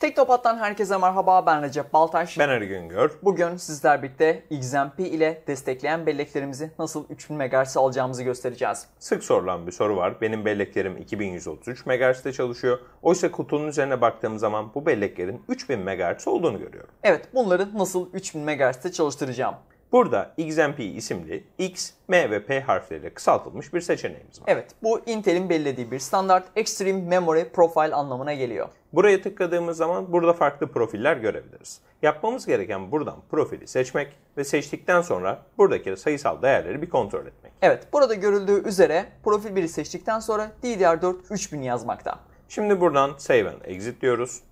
Teknopat'tan herkese merhaba ben Recep Baltaş. Ben Ergün Güngör. Bugün sizler birlikte XMP ile destekleyen belleklerimizi nasıl 3000 MHz alacağımızı göstereceğiz. Sık sorulan bir soru var. Benim belleklerim 2133 MHz'de çalışıyor. Oysa kutunun üzerine baktığım zaman bu belleklerin 3000 MHz olduğunu görüyorum. Evet bunları nasıl 3000 MHz'de çalıştıracağım? Burada XMP isimli X, M ve P harfleriyle kısaltılmış bir seçeneğimiz var. Evet, bu Intel'in belirlediği bir standart Extreme Memory Profile anlamına geliyor. Buraya tıkladığımız zaman burada farklı profiller görebiliriz. Yapmamız gereken buradan profili seçmek ve seçtikten sonra buradaki sayısal değerleri bir kontrol etmek. Evet, burada görüldüğü üzere profil 1'i seçtikten sonra DDR4 3000 yazmakta. Şimdi buradan Save and Exit diyoruz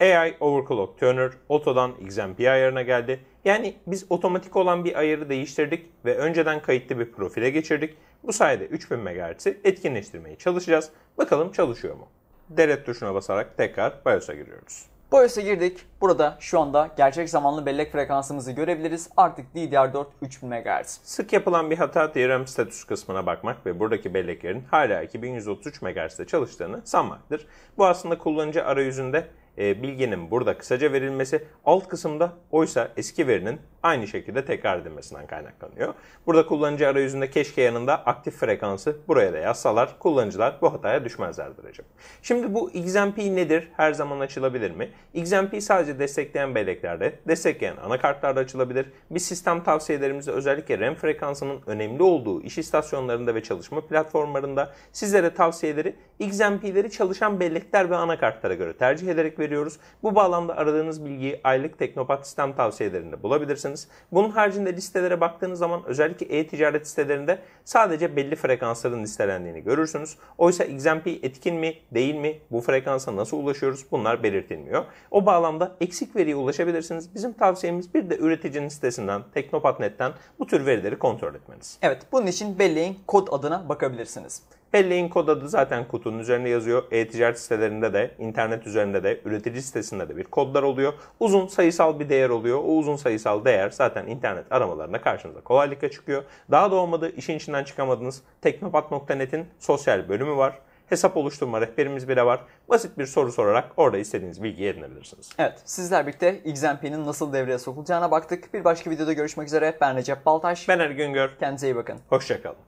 AI overclock turner otodan XMP ayarına geldi. Yani biz otomatik olan bir ayarı değiştirdik ve önceden kayıtlı bir profile geçirdik. Bu sayede 3000 MHz'i etkinleştirmeye çalışacağız. Bakalım çalışıyor mu? Deret tuşuna basarak tekrar BIOS'a giriyoruz. BIOS'a girdik. Burada şu anda gerçek zamanlı bellek frekansımızı görebiliriz. Artık DDR4 3000 MHz. Sık yapılan bir hata DRM status kısmına bakmak ve buradaki belleklerin hala 2133 MHz'de çalıştığını sanmaktır. Bu aslında kullanıcı arayüzünde e, bilginin burada kısaca verilmesi, alt kısımda oysa eski verinin aynı şekilde tekrar edilmesinden kaynaklanıyor. Burada kullanıcı arayüzünde keşke yanında aktif frekansı buraya da yazsalar kullanıcılar bu hataya düşmezlerdir acaba. Şimdi bu XMP nedir? Her zaman açılabilir mi? XMP sadece destekleyen belleklerde, destekleyen anakartlarda açılabilir. Biz sistem tavsiyelerimizde özellikle RAM frekansının önemli olduğu iş istasyonlarında ve çalışma platformlarında sizlere tavsiyeleri XMP'leri çalışan bellekler ve anakartlara göre tercih ederek veriyoruz veriyoruz. Bu bağlamda aradığınız bilgiyi aylık Teknopat sistem tavsiyelerinde bulabilirsiniz. Bunun haricinde listelere baktığınız zaman özellikle e-ticaret sitelerinde sadece belli frekansların listelendiğini görürsünüz. Oysa XMP etkin mi değil mi bu frekansa nasıl ulaşıyoruz bunlar belirtilmiyor. O bağlamda eksik veriye ulaşabilirsiniz. Bizim tavsiyemiz bir de üreticinin sitesinden Teknopat.net'ten bu tür verileri kontrol etmeniz. Evet bunun için belleğin kod adına bakabilirsiniz. Belleğin kod adı zaten kutunun üzerinde yazıyor. E-ticaret sitelerinde de, internet üzerinde de, üretici sitesinde de bir kodlar oluyor. Uzun sayısal bir değer oluyor. O uzun sayısal değer zaten internet aramalarında karşınıza kolaylıkla çıkıyor. Daha da olmadı işin içinden çıkamadınız. Teknopat.net'in sosyal bölümü var hesap oluşturma rehberimiz bile var. Basit bir soru sorarak orada istediğiniz bilgiyi edinebilirsiniz. Evet, sizler birlikte XMP'nin nasıl devreye sokulacağına baktık. Bir başka videoda görüşmek üzere. Ben Recep Baltaş. Ben Ergün Gör. Kendinize iyi bakın. Hoşçakalın.